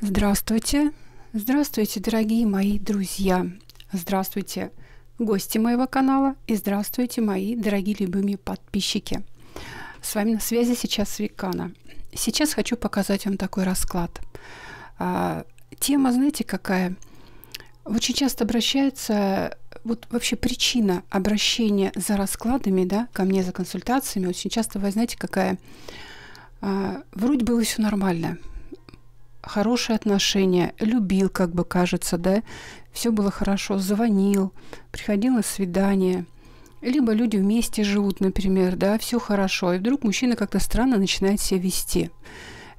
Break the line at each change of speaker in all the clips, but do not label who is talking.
Здравствуйте! Здравствуйте, дорогие мои друзья! Здравствуйте, гости моего канала! И здравствуйте, мои дорогие любимые подписчики! С вами на связи сейчас Викана. Сейчас хочу показать вам такой расклад. А, тема, знаете, какая? Очень часто обращается, вот вообще причина обращения за раскладами, да, ко мне за консультациями, очень часто, вы знаете, какая? А, вроде было все нормально, хорошие отношения, любил, как бы кажется, да, все было хорошо, звонил, приходил на свидание. Либо люди вместе живут, например, да, все хорошо, и вдруг мужчина как-то странно начинает себя вести.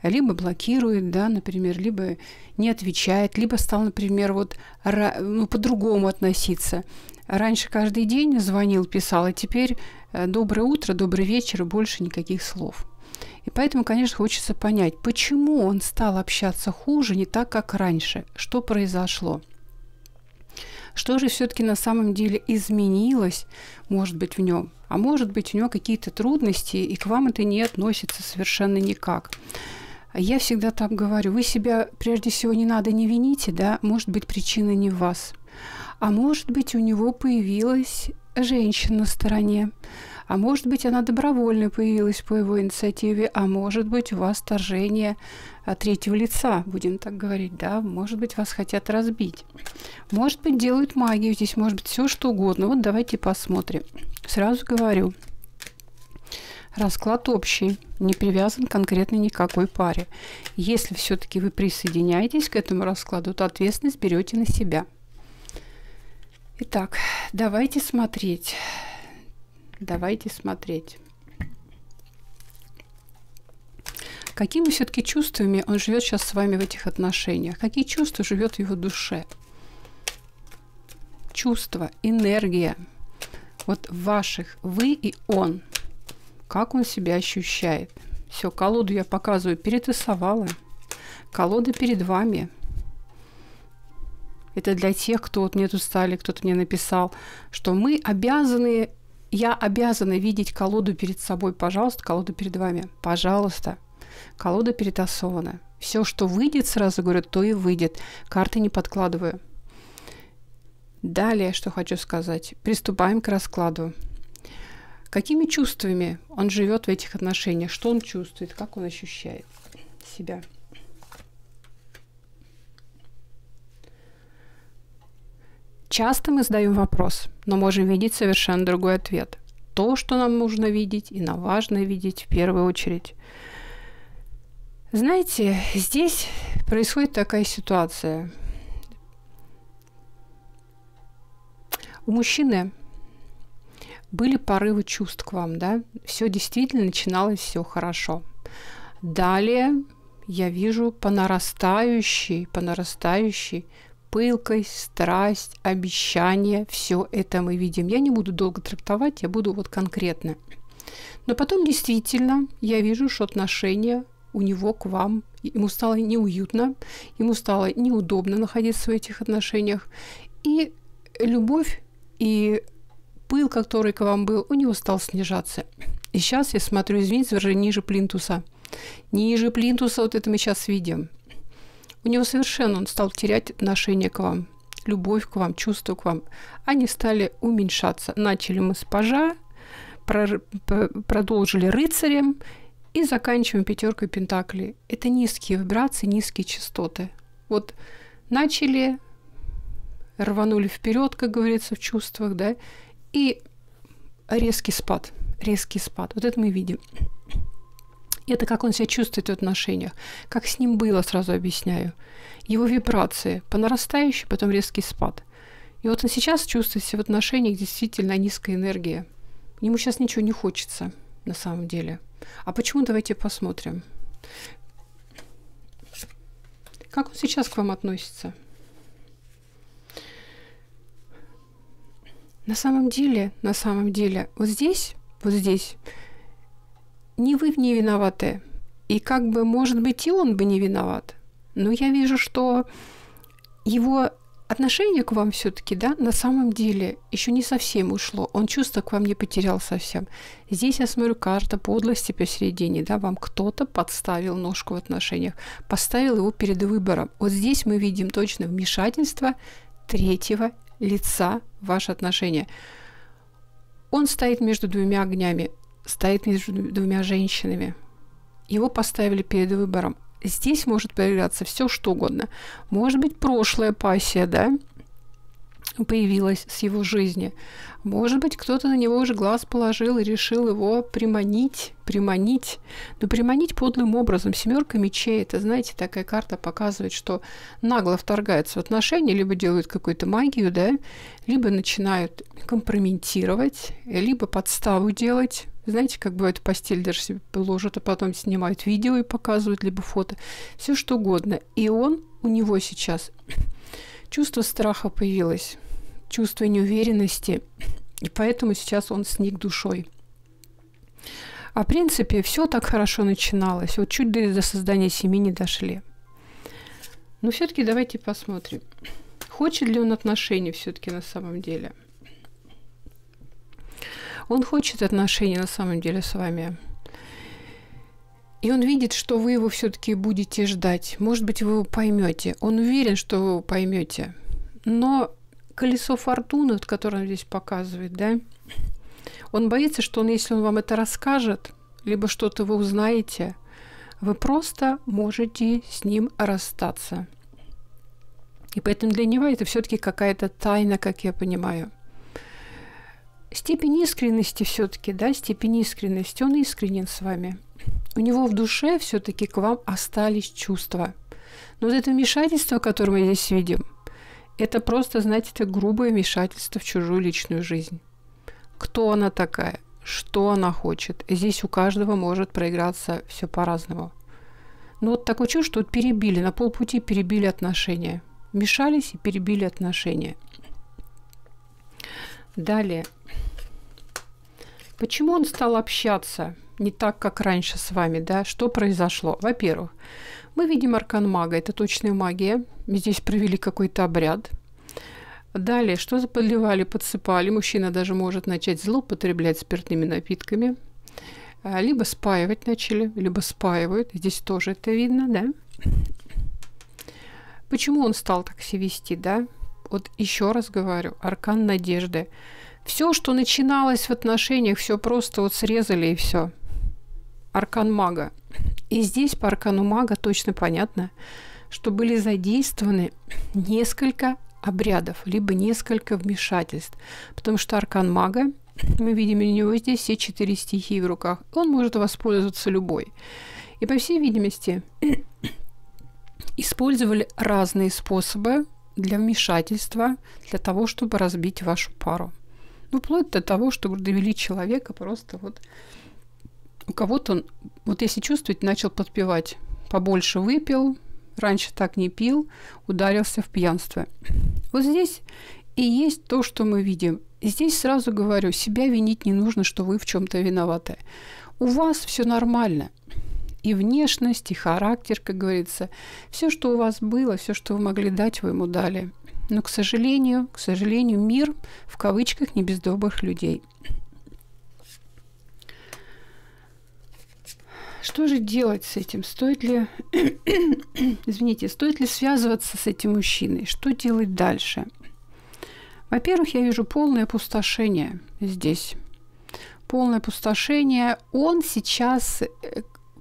Либо блокирует, да, например, либо не отвечает, либо стал, например, вот ну, по-другому относиться. Раньше каждый день звонил, писал, а теперь э, доброе утро, добрый вечер больше никаких слов. И поэтому, конечно, хочется понять, почему он стал общаться хуже, не так, как раньше, что произошло. Что же все-таки на самом деле изменилось, может быть, в нем? А может быть, у него какие-то трудности, и к вам это не относится совершенно никак. Я всегда так говорю, вы себя прежде всего не надо не вините, да, может быть, причина не в вас. А может быть, у него появилась женщина на стороне, а может быть, она добровольно появилась по его инициативе, а может быть, у вас торжение а, третьего лица, будем так говорить, да, может быть, вас хотят разбить. Может быть, делают магию, здесь может быть все что угодно. Вот давайте посмотрим. Сразу говорю, расклад общий, не привязан конкретно никакой паре. Если все-таки вы присоединяетесь к этому раскладу, то ответственность берете на себя. Итак, давайте смотреть. Давайте смотреть. Какими все-таки чувствами он живет сейчас с вами в этих отношениях? Какие чувства живет в его душе? Чувства, энергия. Вот ваших, вы и он. Как он себя ощущает? Все, колоду я показываю, перетасовала. Колода перед вами. Это для тех, кто вот мне тут стали, кто-то мне написал, что мы обязаны я обязана видеть колоду перед собой. Пожалуйста, колода перед вами. Пожалуйста. Колода перетасована. Все, что выйдет, сразу говорю, то и выйдет. Карты не подкладываю. Далее, что хочу сказать. Приступаем к раскладу. Какими чувствами он живет в этих отношениях? Что он чувствует? Как он ощущает себя? Часто мы задаем вопрос, но можем видеть совершенно другой ответ. То, что нам нужно видеть и нам важно видеть в первую очередь. Знаете, здесь происходит такая ситуация. У мужчины были порывы чувств к вам, да? Все действительно начиналось все хорошо. Далее я вижу по нарастающей, по нарастающей пылкость, страсть, обещание, все это мы видим. Я не буду долго трактовать, я буду вот конкретно. Но потом действительно я вижу, что отношения у него к вам. Ему стало неуютно, ему стало неудобно находиться в этих отношениях. И любовь и пыл, который к вам был, у него стал снижаться. И сейчас я смотрю, извините, даже ниже плинтуса. Ниже плинтуса вот это мы сейчас видим. У него совершенно он стал терять отношение к вам, любовь к вам, чувство к вам. Они стали уменьшаться. Начали мы с пажа, продолжили рыцарем и заканчиваем пятеркой пентаклей. Это низкие вибрации, низкие частоты. Вот начали, рванули вперед, как говорится, в чувствах, да, и резкий спад, резкий спад. Вот это мы видим это как он себя чувствует в отношениях. Как с ним было, сразу объясняю. Его вибрации по нарастающей, потом резкий спад. И вот он сейчас чувствует себя в отношениях действительно низкая энергия. Ему сейчас ничего не хочется на самом деле. А почему, давайте посмотрим. Как он сейчас к вам относится? На самом деле, на самом деле, вот здесь, вот здесь ни вы не виноваты. И как бы, может быть, и он бы не виноват. Но я вижу, что его отношение к вам все-таки, да, на самом деле еще не совсем ушло. Он чувство к вам не потерял совсем. Здесь я смотрю карта подлости посередине, да, вам кто-то подставил ножку в отношениях, поставил его перед выбором. Вот здесь мы видим точно вмешательство третьего лица в ваши отношения. Он стоит между двумя огнями стоит между двумя женщинами. Его поставили перед выбором. Здесь может появляться все, что угодно. Может быть, прошлая пассия, да, появилась с его жизни. Может быть, кто-то на него уже глаз положил и решил его приманить, приманить, но приманить подлым образом. Семерка мечей, это, знаете, такая карта показывает, что нагло вторгаются в отношения, либо делают какую-то магию, да, либо начинают компрометировать, либо подставу делать, знаете, как бывает, постель даже себе ложат, а потом снимают видео и показывают, либо фото. Все что угодно. И он, у него сейчас чувство страха появилось, чувство неуверенности. И поэтому сейчас он сник душой. А в принципе, все так хорошо начиналось. Вот чуть до создания семьи не дошли. Но все-таки давайте посмотрим, хочет ли он отношений все-таки на самом деле – он хочет отношений на самом деле с вами. И он видит, что вы его все-таки будете ждать. Может быть, вы его поймете. Он уверен, что вы его поймете. Но колесо фортуны, вот, которое он здесь показывает, да, он боится, что он, если он вам это расскажет, либо что-то вы узнаете, вы просто можете с ним расстаться. И поэтому для него это все-таки какая-то тайна, как я понимаю степень искренности все-таки, да, степень искренности, он искренен с вами. У него в душе все-таки к вам остались чувства. Но вот это вмешательство, которое мы здесь видим, это просто, знаете, это грубое вмешательство в чужую личную жизнь. Кто она такая? Что она хочет? Здесь у каждого может проиграться все по-разному. Но вот такое чувство, что вот перебили, на полпути перебили отношения. Мешались и перебили отношения – Далее. Почему он стал общаться не так, как раньше с вами, да? Что произошло? Во-первых, мы видим аркан мага, это точная магия. Здесь провели какой-то обряд. Далее, что подливали, подсыпали. Мужчина даже может начать злоупотреблять спиртными напитками. А, либо спаивать начали, либо спаивают. Здесь тоже это видно, да? Почему он стал так себя вести, да? вот еще раз говорю, аркан надежды. Все, что начиналось в отношениях, все просто вот срезали и все. Аркан мага. И здесь по аркану мага точно понятно, что были задействованы несколько обрядов, либо несколько вмешательств. Потому что аркан мага, мы видим у него здесь все четыре стихии в руках. Он может воспользоваться любой. И по всей видимости, использовали разные способы для вмешательства, для того, чтобы разбить вашу пару. Ну, вплоть до того, чтобы довели человека просто вот... У кого-то он, вот если чувствовать начал подпевать. Побольше выпил, раньше так не пил, ударился в пьянство. Вот здесь и есть то, что мы видим. Здесь сразу говорю, себя винить не нужно, что вы в чем-то виноваты. У вас все нормально и внешность, и характер, как говорится. Все, что у вас было, все, что вы могли дать, вы ему дали. Но, к сожалению, к сожалению, мир в кавычках не без добрых людей. Что же делать с этим? Стоит ли, извините, стоит ли связываться с этим мужчиной? Что делать дальше? Во-первых, я вижу полное опустошение здесь полное опустошение. Он сейчас э,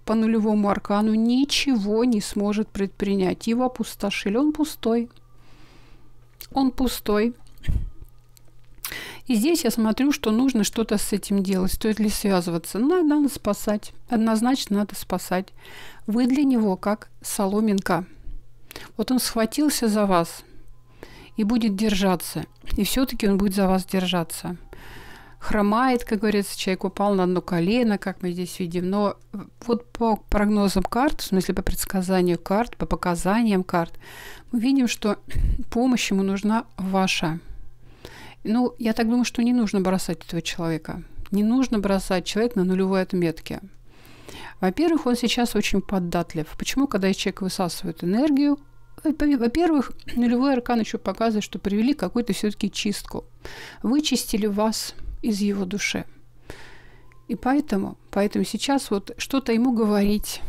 по нулевому аркану ничего не сможет предпринять. Его опустошили. Он пустой. Он пустой. И здесь я смотрю, что нужно что-то с этим делать. Стоит ли связываться? Надо, надо спасать. Однозначно надо спасать. Вы для него как соломинка. Вот он схватился за вас и будет держаться. И все-таки он будет за вас держаться хромает, как говорится, человек упал на одно колено, как мы здесь видим. Но вот по прогнозам карт, в ну, смысле по предсказанию карт, по показаниям карт, мы видим, что помощь ему нужна ваша. Ну, я так думаю, что не нужно бросать этого человека. Не нужно бросать человека на нулевой отметке. Во-первых, он сейчас очень поддатлив. Почему, когда из человека высасывают энергию, во-первых, нулевой аркан еще показывает, что привели какую-то все-таки чистку. Вычистили вас, из его души. И поэтому, поэтому сейчас вот что-то ему говорить,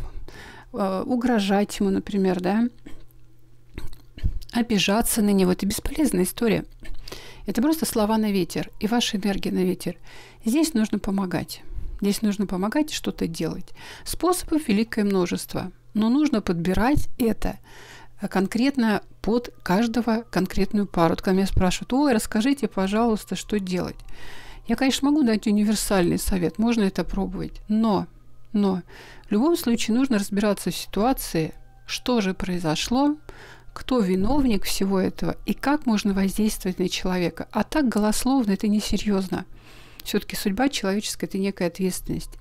э, угрожать ему, например, да, обижаться на него, это бесполезная история. Это просто слова на ветер и ваша энергия на ветер. Здесь нужно помогать. Здесь нужно помогать и что-то делать. Способов великое множество, но нужно подбирать это конкретно под каждого конкретную пару. Вот когда меня спрашивают, ой, расскажите, пожалуйста, что делать. Я, конечно, могу дать универсальный совет, можно это пробовать, но, но в любом случае нужно разбираться в ситуации, что же произошло, кто виновник всего этого и как можно воздействовать на человека. А так голословно это несерьезно. Все-таки судьба человеческая – это некая ответственность.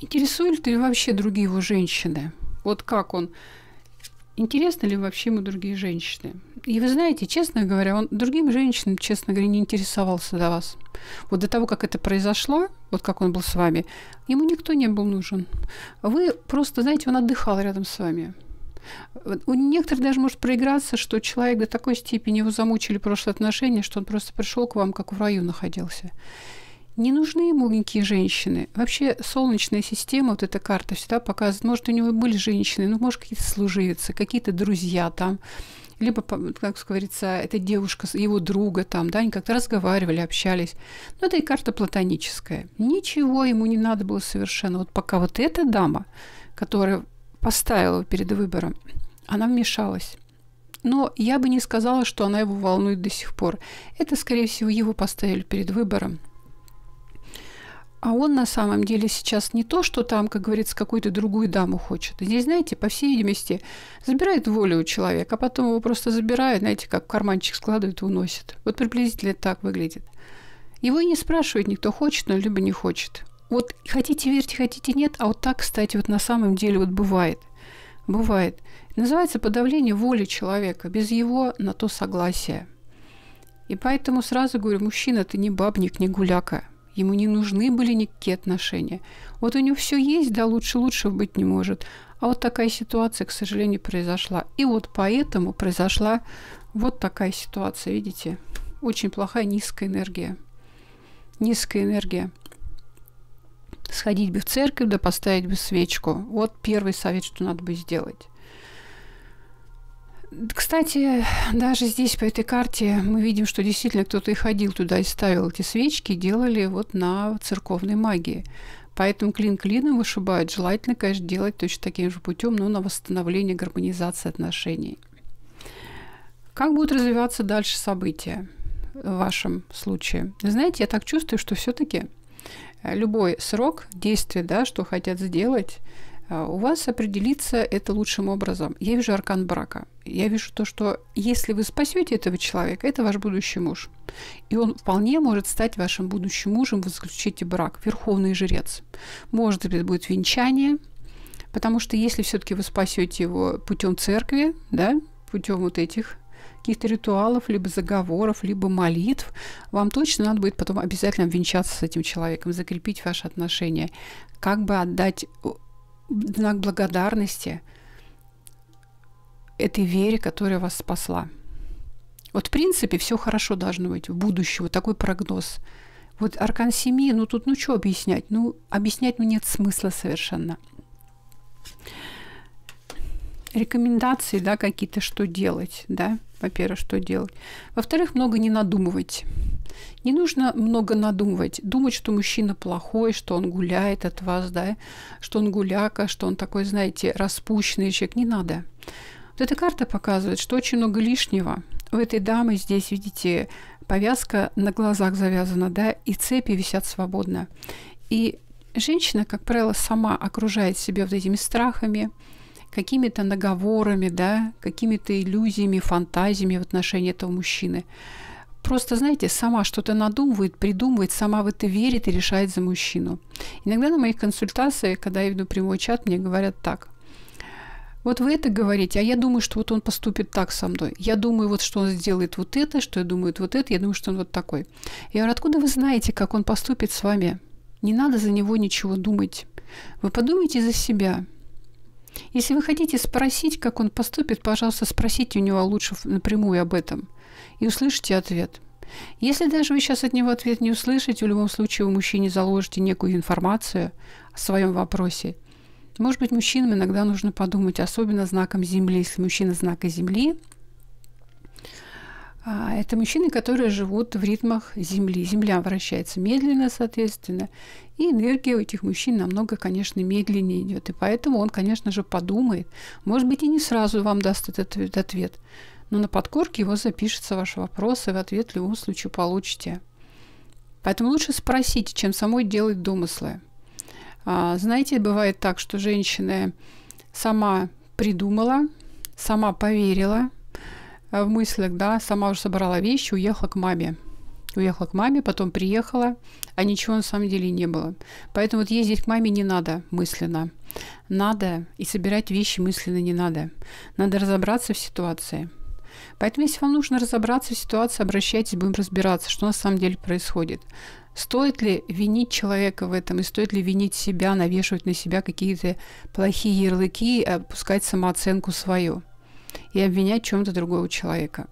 Интересуют ли вообще другие его женщины? Вот как он интересны ли вообще ему другие женщины. И вы знаете, честно говоря, он другим женщинам, честно говоря, не интересовался до вас. Вот до того, как это произошло, вот как он был с вами, ему никто не был нужен. Вы просто, знаете, он отдыхал рядом с вами. У некоторых даже может проиграться, что человек до такой степени его замучили прошлые отношения, что он просто пришел к вам, как в раю находился. Не нужны ему некие женщины. Вообще солнечная система, вот эта карта всегда показывает, может, у него были женщины, ну, может, какие-то служивцы, какие-то друзья там, либо, как говорится, эта девушка, его друга там, да, они как-то разговаривали, общались. Но это и карта платоническая. Ничего ему не надо было совершенно. Вот пока вот эта дама, которая поставила его перед выбором, она вмешалась. Но я бы не сказала, что она его волнует до сих пор. Это, скорее всего, его поставили перед выбором. А он на самом деле сейчас не то, что там, как говорится, какую-то другую даму хочет. Здесь, знаете, по всей видимости, забирает волю у человека, а потом его просто забирают, знаете, как карманчик складывает и уносит. Вот приблизительно так выглядит. Его и не спрашивает никто, хочет он либо не хочет. Вот хотите верьте, хотите нет, а вот так, кстати, вот на самом деле вот бывает. Бывает. Называется подавление воли человека без его на то согласия. И поэтому сразу говорю, мужчина, ты не бабник, не гуляка – Ему не нужны были никакие отношения. Вот у него все есть, да лучше лучше быть не может. А вот такая ситуация, к сожалению, произошла. И вот поэтому произошла вот такая ситуация, видите? Очень плохая низкая энергия. Низкая энергия. Сходить бы в церковь, да поставить бы свечку. Вот первый совет, что надо бы сделать. Кстати, даже здесь по этой карте мы видим, что действительно кто-то и ходил туда и ставил эти свечки, делали вот на церковной магии. Поэтому клин клином вышибают. Желательно, конечно, делать точно таким же путем, но на восстановление гармонизации отношений. Как будут развиваться дальше события в вашем случае? Знаете, я так чувствую, что все-таки э, любой срок действия, да, что хотят сделать, а, у вас определиться это лучшим образом. Я вижу аркан брака. Я вижу то, что если вы спасете этого человека, это ваш будущий муж. И он вполне может стать вашим будущим мужем, вы заключите брак, верховный жрец. Может быть, будет венчание, потому что если все-таки вы спасете его путем церкви, да, путем вот этих каких-то ритуалов, либо заговоров, либо молитв, вам точно надо будет потом обязательно венчаться с этим человеком, закрепить ваши отношения, как бы отдать знак благодарности этой вере, которая вас спасла. Вот, в принципе, все хорошо должно быть в будущем. Вот такой прогноз. Вот аркан семьи, ну тут ну что объяснять? Ну, объяснять ну, нет смысла совершенно рекомендации, да, какие-то, что делать, да, во-первых, что делать. Во-вторых, много не надумывать. Не нужно много надумывать, думать, что мужчина плохой, что он гуляет от вас, да, что он гуляка, что он такой, знаете, распущенный человек. Не надо. Вот эта карта показывает, что очень много лишнего. У этой дамы здесь, видите, повязка на глазах завязана, да, и цепи висят свободно. И женщина, как правило, сама окружает себя вот этими страхами, какими-то наговорами, да, какими-то иллюзиями, фантазиями в отношении этого мужчины. Просто, знаете, сама что-то надумывает, придумывает, сама в это верит и решает за мужчину. Иногда на моих консультациях, когда я веду прямой чат, мне говорят так. Вот вы это говорите, а я думаю, что вот он поступит так со мной. Я думаю, вот что он сделает вот это, что я думаю вот это, я думаю, что он вот такой. Я говорю, откуда вы знаете, как он поступит с вами? Не надо за него ничего думать. Вы подумайте за себя. Если вы хотите спросить, как он поступит, пожалуйста, спросите у него лучше напрямую об этом и услышите ответ. Если даже вы сейчас от него ответ не услышите, в любом случае вы мужчине заложите некую информацию о своем вопросе. Может быть, мужчинам иногда нужно подумать, особенно знаком Земли. Если мужчина знака Земли, а, это мужчины, которые живут в ритмах Земли. Земля вращается медленно, соответственно, и энергия у этих мужчин намного, конечно, медленнее идет. И поэтому он, конечно же, подумает. Может быть, и не сразу вам даст этот ответ, но на подкорке его запишется ваш вопрос, и в ответ в любом случае получите. Поэтому лучше спросить, чем самой делать домыслы. А, знаете, бывает так, что женщина сама придумала, сама поверила – Э, в мыслях, да, сама уже собрала вещи, уехала к маме. Уехала к маме, потом приехала, а ничего на самом деле не было. Поэтому вот ездить к маме не надо мысленно. Надо и собирать вещи мысленно не надо. Надо разобраться в ситуации. Поэтому, если вам нужно разобраться в ситуации, обращайтесь, будем разбираться, что на самом деле происходит. Стоит ли винить человека в этом, и стоит ли винить себя, навешивать на себя какие-то плохие ярлыки, опускать э, самооценку свою? и обвинять в чем-то другого человека.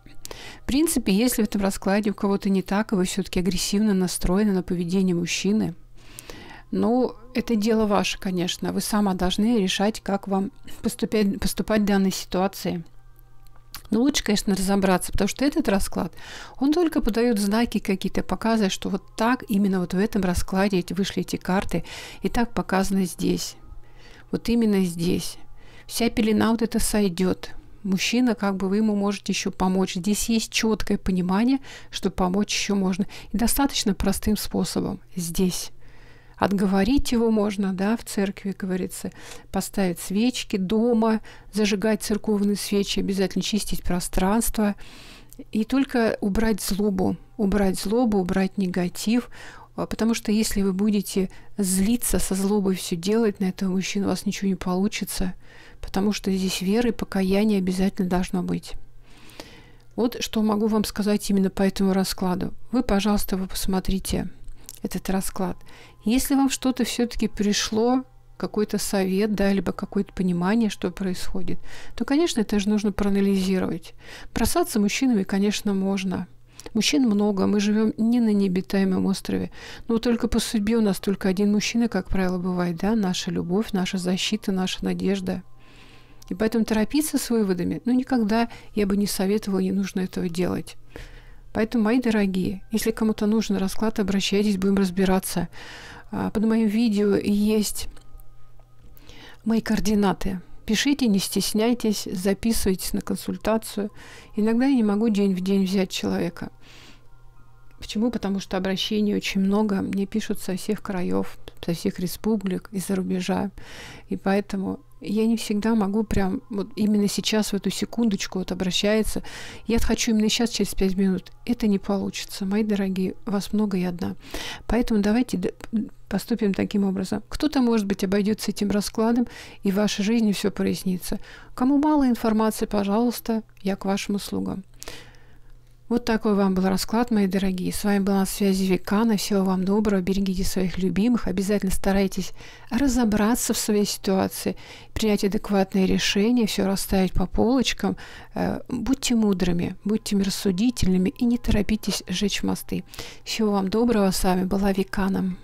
В принципе, если в этом раскладе у кого-то не так, и вы все-таки агрессивно настроены на поведение мужчины, ну, это дело ваше, конечно. Вы сама должны решать, как вам поступать, поступать в данной ситуации. Но лучше, конечно, разобраться, потому что этот расклад, он только подает знаки какие-то, показывает, что вот так, именно вот в этом раскладе вышли эти карты, и так показано здесь. Вот именно здесь. Вся пелена вот это сойдет мужчина, как бы вы ему можете еще помочь. Здесь есть четкое понимание, что помочь еще можно. И достаточно простым способом здесь. Отговорить его можно, да, в церкви, говорится, поставить свечки дома, зажигать церковные свечи, обязательно чистить пространство. И только убрать злобу, убрать злобу, убрать негатив, а, Потому что если вы будете злиться со злобой все делать на этого мужчину, у вас ничего не получится потому что здесь веры, и покаяние обязательно должно быть. Вот что могу вам сказать именно по этому раскладу. Вы, пожалуйста, вы посмотрите этот расклад. Если вам что-то все-таки пришло, какой-то совет, да, либо какое-то понимание, что происходит, то, конечно, это же нужно проанализировать. Бросаться мужчинами, конечно, можно. Мужчин много, мы живем не на необитаемом острове. Но только по судьбе у нас только один мужчина, как правило, бывает, да, наша любовь, наша защита, наша надежда – и поэтому торопиться с выводами, ну, никогда я бы не советовала, не нужно этого делать. Поэтому, мои дорогие, если кому-то нужен расклад, обращайтесь, будем разбираться. А, под моим видео есть мои координаты. Пишите, не стесняйтесь, записывайтесь на консультацию. Иногда я не могу день в день взять человека. Почему? Потому что обращений очень много. Мне пишут со всех краев, со всех республик, и за рубежа. И поэтому я не всегда могу прям вот именно сейчас, в эту секундочку вот обращается. Я хочу именно сейчас, через пять минут. Это не получится. Мои дорогие, вас много и одна. Поэтому давайте поступим таким образом. Кто-то, может быть, обойдется этим раскладом, и в вашей жизни все прояснится. Кому мало информации, пожалуйста, я к вашим услугам. Вот такой вам был расклад, мои дорогие. С вами была на связи Викана. Всего вам доброго. Берегите своих любимых. Обязательно старайтесь разобраться в своей ситуации, принять адекватные решения, все расставить по полочкам. Э, будьте мудрыми, будьте рассудительными и не торопитесь сжечь мосты. Всего вам доброго. С вами была Викана.